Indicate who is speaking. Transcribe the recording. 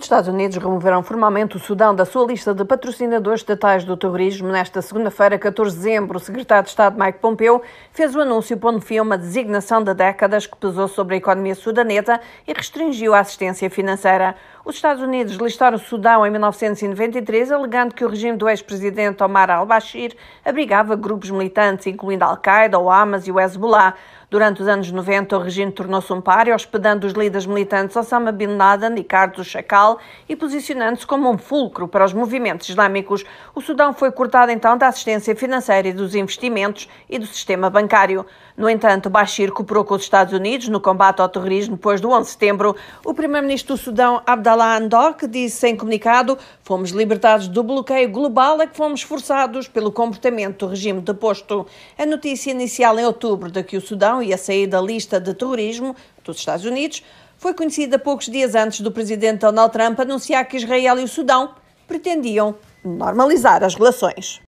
Speaker 1: Os Estados Unidos removeram formalmente o Sudão da sua lista de patrocinadores estatais do terrorismo nesta segunda-feira, 14 de dezembro. O secretário de Estado Mike Pompeo fez o anúncio pondo fim a uma designação de décadas que pesou sobre a economia sudanesa e restringiu a assistência financeira. Os Estados Unidos listaram o Sudão em 1993, alegando que o regime do ex-presidente Omar al-Bashir abrigava grupos militantes, incluindo Al-Qaeda, o Hamas e o Hezbollah. Durante os anos 90, o regime tornou-se um páreo, hospedando os líderes militantes Osama Bin Laden e Carlos Chacal e posicionando-se como um fulcro para os movimentos islâmicos. O Sudão foi cortado então da assistência financeira e dos investimentos e do sistema bancário. No entanto, Bashir cooperou com os Estados Unidos no combate ao terrorismo depois do 11 de setembro. O primeiro-ministro do Sudão, Abdallah Alain Doc disse em comunicado: Fomos libertados do bloqueio global a que fomos forçados pelo comportamento do regime deposto. A notícia inicial em outubro de que o Sudão ia sair da lista de terrorismo dos Estados Unidos foi conhecida poucos dias antes do presidente Donald Trump anunciar que Israel e o Sudão pretendiam normalizar as relações.